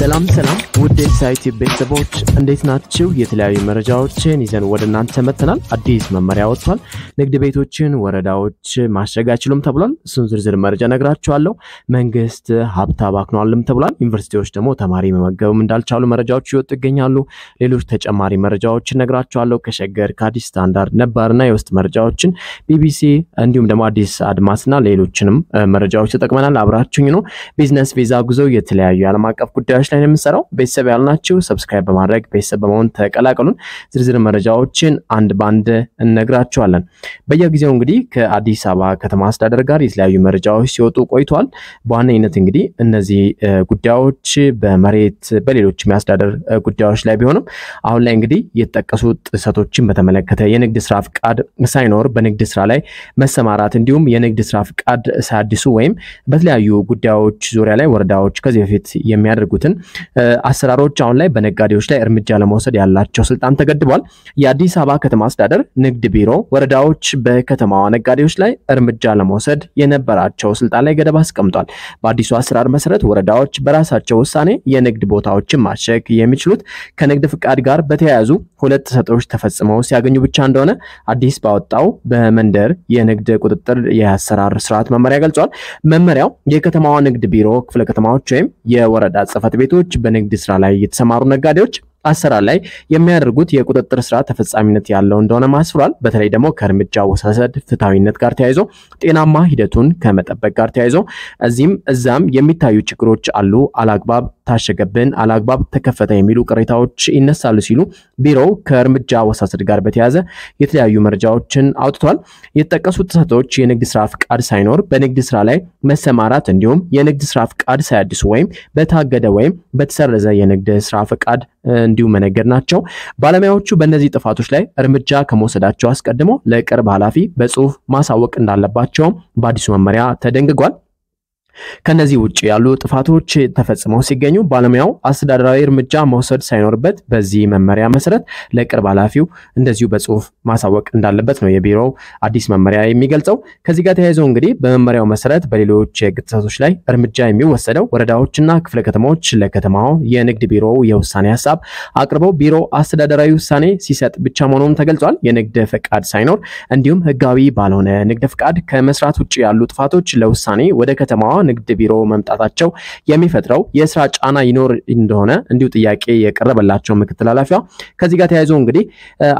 ሰላም ሰላም ውድ ሳይት ቤተሰቦች እንዴት ናችው የተለያዩ መረጃዎችን ይዘን ወደ እናንተ መጥተናል። አዲስ መመሪያ ወጥቷል። ንግድ ቤቶችን ወረዳዎች ማሸግ አይችሉም ተብሏል። እሱን ዝርዝር መረጃ ነግራችኋለሁ። መንግስት ሀብት አባክኗልም ተብሏል። ዩኒቨርሲቲዎች ደግሞ ተማሪ መመገብም እንዳልቻሉ መረጃዎች ይወጡ ይገኛሉ። ሌሎች ተጨማሪ መረጃዎችን ነግራችኋለሁ። ከሸገር ከአዲስ ስታንዳርድ ነባርና የውስጥ መረጃዎችን ቢቢሲ፣ እንዲሁም ደግሞ አዲስ አድማስና ሌሎችንም መረጃዎች ተጠቅመናል። አብራችሁኝ ነው። ቢዝነስ ቪዛ ጉዞ የተለያዩ የዓለም አቀፍ ጉዳዮች ቻናሎች ላይ የምንሰራው። ቤተሰብ ያልናችሁ ሰብስክራይብ በማድረግ ቤተሰብ በመሆን ተቀላቀሉን። ዝርዝር መረጃዎችን አንድ በአንድ እነግራችኋለን። በየጊዜው እንግዲህ ከአዲስ አበባ ከተማ አስተዳደር ጋር የተለያዩ መረጃዎች ሲወጡ ቆይተዋል። በዋነኝነት እንግዲህ እነዚህ ጉዳዮች በመሬት በሌሎች የሚያስተዳደር ጉዳዮች ላይ ቢሆንም አሁን ላይ እንግዲህ የተጠቀሱ ጥሰቶችን በተመለከተ የንግድ ስራ ፍቃድ ሳይኖር በንግድ ስራ ላይ መሰማራት እንዲሁም የንግድ ስራ ፍቃድ ሳያድሱ ወይም በተለያዩ ጉዳዮች ዙሪያ ላይ ወረዳዎች ከዚህ በፊት የሚያደርጉትን አሰራሮች አሁን ላይ በነጋዴዎች ላይ እርምጃ ለመውሰድ ያላቸው ስልጣን ተገድቧል። የአዲስ አበባ ከተማ አስተዳደር ንግድ ቢሮ ወረዳዎች በከተማዋ ነጋዴዎች ላይ እርምጃ ለመውሰድ የነበራቸው ስልጣን ላይ ገደብ አስቀምጧል። በአዲሱ አሰራር መሰረት ወረዳዎች በራሳቸው ውሳኔ የንግድ ቦታዎችን ማሸግ የሚችሉት ከንግድ ፍቃድ ጋር በተያያዙ ሁለት ሰጦች ተፈጽመው ሲያገኙ ብቻ እንደሆነ አዲስ ባወጣው በመንደር የንግድ ቁጥጥር የአሰራር ስርዓት መመሪያ ገልጿል። መመሪያው የከተማዋ ንግድ ቢሮ ክፍለ ከተማዎች ወይም የወረዳ ጽህፈት ቤት ቤቶች፣ በንግድ ስራ ላይ የተሰማሩ ነጋዴዎች አሰራር ላይ የሚያደርጉት የቁጥጥር ስራ ተፈጻሚነት ያለው እንደሆነ ማስፍሯል። በተለይ ደግሞ ከእርምጃ ወሳሰድ ፍትሐዊነት ጋር ተያይዞ ጤናማ ሂደቱን ከመጠበቅ ጋር ተያይዞ እዚህም እዛም የሚታዩ ችግሮች አሉ። አላግባብ ታሸገብን፣ አላግባብ ተከፈተ የሚሉ ቅሬታዎች ይነሳሉ ሲሉ ቢሮው ከእርምጃ ወሳሰድ ጋር በተያያዘ የተለያዩ መረጃዎችን አውጥቷል። የተጠቀሱት ጥሰቶች የንግድ ስራ ፍቃድ ሳይኖር በንግድ ስራ ላይ መሰማራት እንዲሁም የንግድ ስራ ፍቃድ ሳያድሱ ወይም በታገደ ወይም በተሰረዘ የንግድ ስራ ፍቃድ እንዲሁም መነገድ ናቸው። ባለሙያዎቹ በእነዚህ ጥፋቶች ላይ እርምጃ ከመውሰዳቸው አስቀድሞ ለቅርብ ኃላፊ በጽሁፍ ማሳወቅ እንዳለባቸውም በአዲሱ መመሪያ ተደንግጓል። ከነዚህ ውጭ ያሉ ጥፋቶች ተፈጽመው ሲገኙ ባለሙያው አስተዳደራዊ እርምጃ መውሰድ ሳይኖርበት በዚህ መመሪያ መሰረት ለቅርብ ኃላፊው እንደዚሁ በጽሁፍ ማሳወቅ እንዳለበት ነው የቢሮው አዲስ መመሪያ የሚገልጸው። ከዚህ ጋር ተያይዞ እንግዲህ በመመሪያው መሰረት በሌሎች የህግ ጥሰቶች ላይ እርምጃ የሚወሰደው ወረዳዎችና ክፍለ ከተማዎች ለከተማው የንግድ ቢሮው የውሳኔ ሀሳብ አቅርበው ቢሮ አስተዳደራዊ ውሳኔ ሲሰጥ ብቻ መሆኑም ተገልጿል። የንግድ ፈቃድ ሳይኖር እንዲሁም ህጋዊ ባልሆነ ንግድ ፈቃድ ከመስራት ውጭ ያሉ ጥፋቶች ለውሳኔ ወደ ከተማዋ ንግድ ቢሮ መምጣታቸው የሚፈጥረው የስራ ጫና ይኖር እንደሆነ እንዲሁ ጥያቄ የቀረበላቸው ምክትል ኃላፊዋ ከዚህ ጋር ተያይዞ እንግዲህ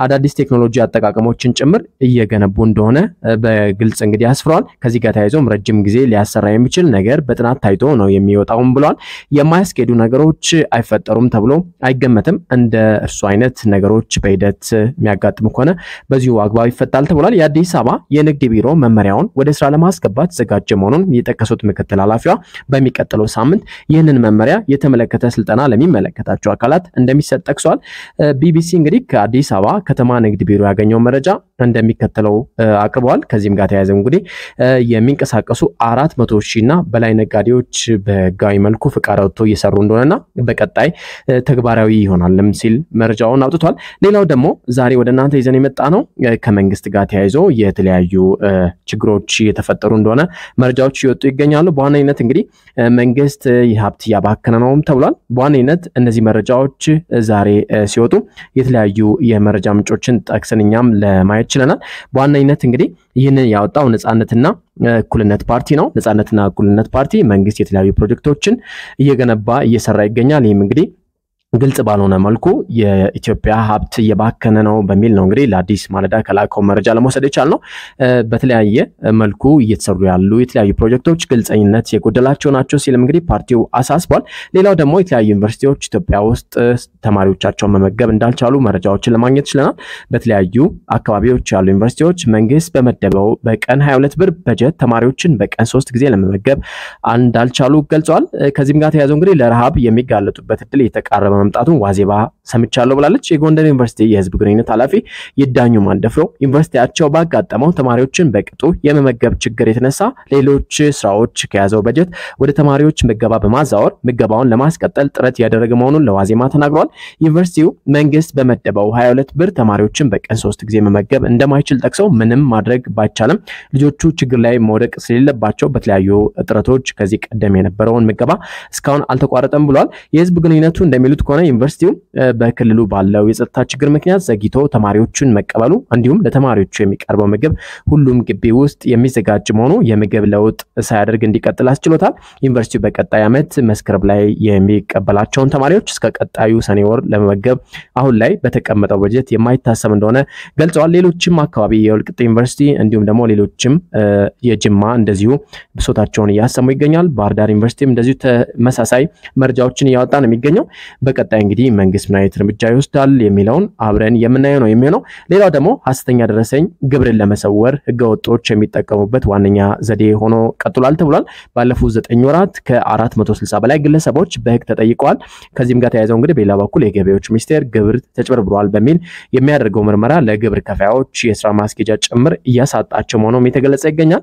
አዳዲስ ቴክኖሎጂ አጠቃቀሞችን ጭምር እየገነቡ እንደሆነ በግልጽ እንግዲህ አስፍረዋል። ከዚህ ጋር ተያይዞም ረጅም ጊዜ ሊያሰራ የሚችል ነገር በጥናት ታይቶ ነው የሚወጣውም ብሏል። የማያስኬዱ ነገሮች አይፈጠሩም ተብሎ አይገመትም። እንደ እርሱ አይነት ነገሮች በሂደት የሚያጋጥም ከሆነ በዚሁ አግባብ ይፈታል ተብሏል። የአዲስ አበባ የንግድ ቢሮ መመሪያውን ወደ ስራ ለማስገባት ዘጋጀ መሆኑን የጠቀሱት ምክትል ተላላፊዋ በሚቀጥለው ሳምንት ይህንን መመሪያ የተመለከተ ስልጠና ለሚመለከታቸው አካላት እንደሚሰጥ ጠቅሷል። ቢቢሲ እንግዲህ ከአዲስ አበባ ከተማ ንግድ ቢሮ ያገኘው መረጃ እንደሚከተለው አቅርበዋል። ከዚህም ጋር ተያያዘ እንግዲህ የሚንቀሳቀሱ አራት መቶ ሺና በላይ ነጋዴዎች በህጋዊ መልኩ ፍቃድ አውጥቶ እየሰሩ እንደሆነና በቀጣይ ተግባራዊ ይሆናልም ሲል መረጃውን አውጥቷል። ሌላው ደግሞ ዛሬ ወደ እናንተ ይዘን የመጣ ነው ከመንግስት ጋር ተያይዞ የተለያዩ ችግሮች እየተፈጠሩ እንደሆነ መረጃዎች እየወጡ ይገኛሉ። በዋነኝነት እንግዲህ መንግስት ሀብት እያባከነ ነውም ተብሏል። በዋነኝነት እነዚህ መረጃዎች ዛሬ ሲወጡ የተለያዩ የመረጃ ምንጮችን ጠቅሰን እኛም ለማየት ችለናል። በዋነኝነት እንግዲህ ይህንን ያወጣው ነጻነትና እኩልነት ፓርቲ ነው። ነጻነትና እኩልነት ፓርቲ መንግስት የተለያዩ ፕሮጀክቶችን እየገነባ እየሰራ ይገኛል። ይህም እንግዲህ ግልጽ ባልሆነ መልኩ የኢትዮጵያ ሀብት እየባከነ ነው በሚል ነው እንግዲህ ለአዲስ ማለዳ ከላከው መረጃ ለመውሰድ የቻል ነው። በተለያየ መልኩ እየተሰሩ ያሉ የተለያዩ ፕሮጀክቶች ግልጸኝነት የጎደላቸው ናቸው ሲልም እንግዲህ ፓርቲው አሳስቧል። ሌላው ደግሞ የተለያዩ ዩኒቨርሲቲዎች ኢትዮጵያ ውስጥ ተማሪዎቻቸውን መመገብ እንዳልቻሉ መረጃዎችን ለማግኘት ችለናል። በተለያዩ አካባቢዎች ያሉ ዩኒቨርሲቲዎች መንግስት በመደበው በቀን 22 ብር በጀት ተማሪዎችን በቀን ሶስት ጊዜ ለመመገብ እንዳልቻሉ ገልጿል። ከዚህም ጋር ተያዘው እንግዲህ ለረሃብ የሚጋለጡበት እድል እየተቃረበ መምጣቱን ዋዜባ ሰምቻለሁ ብላለች። የጎንደር ዩኒቨርሲቲ የህዝብ ግንኙነት ኃላፊ ይዳኙ ማንደፍሮ ዩኒቨርሲቲያቸው ባጋጠመው ተማሪዎችን በቅጡ የመመገብ ችግር የተነሳ ሌሎች ስራዎች ከያዘው በጀት ወደ ተማሪዎች ምገባ በማዛወር ምገባውን ለማስቀጠል ጥረት እያደረገ መሆኑን ለዋዜማ ተናግሯል። ዩኒቨርሲቲው መንግስት በመደበው 22 ብር ተማሪዎችን በቀን ሶስት ጊዜ መመገብ እንደማይችል ጠቅሰው ምንም ማድረግ ባይቻልም ልጆቹ ችግር ላይ መውደቅ ስለሌለባቸው በተለያዩ ጥረቶች ከዚህ ቀደም የነበረውን ምገባ እስካሁን አልተቋረጠም ብሏል። የህዝብ ግንኙነቱ እንደሚሉት ከሆነ ዩኒቨርሲቲውም በክልሉ ባለው የጸጥታ ችግር ምክንያት ዘግይቶ ተማሪዎቹን መቀበሉ እንዲሁም ለተማሪዎቹ የሚቀርበው ምግብ ሁሉም ግቢ ውስጥ የሚዘጋጅ መሆኑ የምግብ ለውጥ ሳያደርግ እንዲቀጥል አስችሎታል። ዩኒቨርሲቲው በቀጣይ ዓመት መስከረም ላይ የሚቀበላቸውን ተማሪዎች እስከ ቀጣዩ ሰኔ ወር ለመመገብ አሁን ላይ በተቀመጠው በጀት የማይታሰብ እንደሆነ ገልጸዋል። ሌሎችም አካባቢ የወልቅጥ ዩኒቨርሲቲ እንዲሁም ደግሞ ሌሎችም የጅማ እንደዚሁ ብሶታቸውን እያሰሙ ይገኛል። ባህርዳር ዳር ዩኒቨርሲቲም እንደዚሁ ተመሳሳይ መረጃዎችን እያወጣ ነው የሚገኘው። በቀጣይ እንግዲህ መንግስት ምን አይነት እርምጃ ይወስዳል የሚለውን አብረን የምናየው ነው የሚሆነው። ሌላው ደግሞ ሀሰተኛ ደረሰኝ ግብርን ለመሰወር ህገወጦች የሚጠቀሙበት ዋነኛ ዘዴ ሆኖ ቀጥሏል ተብሏል። ባለፉት ዘጠኝ ወራት ከ460 በላይ ግለሰቦች በህግ ተጠይቀዋል። ከዚህም ጋር ተያይዘው እንግዲህ በሌላ በኩል የገቢዎች ሚኒስቴር ግብር ተጭበርብሯል በሚል የሚያደርገው ምርመራ ለግብር ከፋዮች የስራ ማስኬጃ ጭምር እያሳጣቸው መሆኑም የተገለጸ ይገኛል።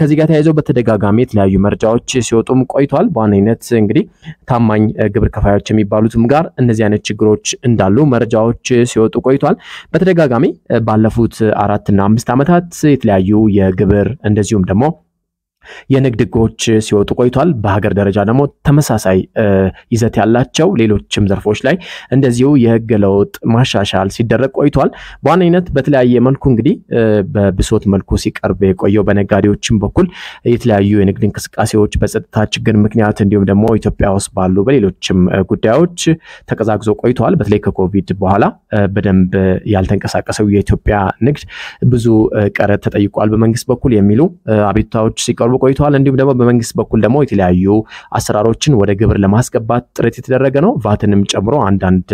ከዚህ ጋር ተያይዘው በተደጋጋሚ የተለያዩ መረጃዎች ሲወጡም ቆይቷል። በዋነኝነት እንግዲህ ታማኝ ግብር ከፋዮች የሚባሉት ጋር እነዚህ አይነት ችግሮች እንዳሉ መረጃዎች ሲወጡ ቆይቷል። በተደጋጋሚ ባለፉት አራትና አምስት ዓመታት የተለያዩ የግብር እንደዚሁም ደግሞ የንግድ ህጎች ሲወጡ ቆይቷል። በሀገር ደረጃ ደግሞ ተመሳሳይ ይዘት ያላቸው ሌሎችም ዘርፎች ላይ እንደዚሁ የህግ ለውጥ ማሻሻል ሲደረግ ቆይቷል። በዋነኝነት በተለያየ መልኩ እንግዲህ በብሶት መልኩ ሲቀርብ የቆየው በነጋዴዎችም በኩል የተለያዩ የንግድ እንቅስቃሴዎች በጸጥታ ችግር ምክንያት እንዲሁም ደግሞ ኢትዮጵያ ውስጥ ባሉ በሌሎችም ጉዳዮች ተቀዛግዞ ቆይተዋል። በተለይ ከኮቪድ በኋላ በደንብ ያልተንቀሳቀሰው የኢትዮጵያ ንግድ ብዙ ቀረጥ ተጠይቋል በመንግስት በኩል የሚሉ አቤቱታዎች ሲቀርቡ ሲቀርብ ቆይተዋል። እንዲሁም ደግሞ በመንግስት በኩል ደግሞ የተለያዩ አሰራሮችን ወደ ግብር ለማስገባት ጥረት የተደረገ ነው። ቫትንም ጨምሮ አንዳንድ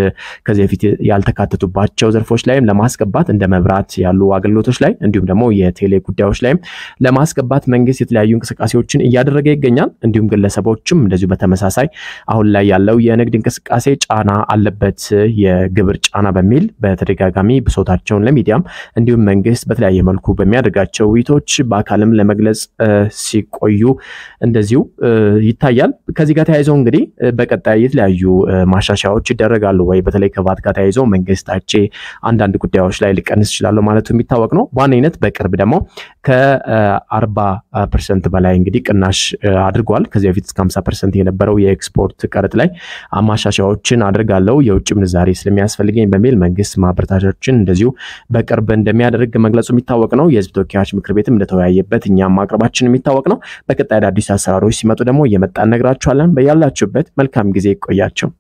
ከዚህ በፊት ያልተካተቱባቸው ዘርፎች ላይም ለማስገባት እንደ መብራት ያሉ አገልግሎቶች ላይ እንዲሁም ደግሞ የቴሌ ጉዳዮች ላይም ለማስገባት መንግስት የተለያዩ እንቅስቃሴዎችን እያደረገ ይገኛል። እንዲሁም ግለሰቦችም እንደዚሁ በተመሳሳይ አሁን ላይ ያለው የንግድ እንቅስቃሴ ጫና አለበት የግብር ጫና በሚል በተደጋጋሚ ብሶታቸውን ለሚዲያም እንዲሁም መንግስት በተለያየ መልኩ በሚያደርጋቸው ውይይቶች በአካልም ለመግለጽ ሲቆዩ እንደዚሁ ይታያል። ከዚህ ጋር ተያይዘው እንግዲህ በቀጣይ የተለያዩ ማሻሻያዎች ይደረጋሉ ወይ በተለይ ከቫት ጋር ተያይዘው መንግስት አንዳንድ ጉዳዮች ላይ ሊቀንስ ይችላሉ ማለቱ የሚታወቅ ነው። በዋነኝነት በቅርብ ደግሞ ከአርባ ፐርሰንት በላይ እንግዲህ ቅናሽ አድርጓል። ከዚህ በፊት እስከ ሀምሳ ፐርሰንት የነበረው የኤክስፖርት ቀረጥ ላይ ማሻሻያዎችን አድርጋለሁ የውጭ ምንዛሬ ስለሚያስፈልገኝ በሚል መንግስት ማበረታቻዎችን እንደዚሁ በቅርብ እንደሚያደርግ መግለጹ የሚታወቅ ነው። የህዝብ ተወካዮች ምክር ቤትም እንደተወያየበት እኛም ማቅረባችን የሚታወቅ የሚታወቅ ነው። በቀጣይ አዳዲስ አሰራሮች ሲመጡ ደግሞ እየመጣ እነግራችኋለን። በያላችሁበት መልካም ጊዜ ይቆያቸው።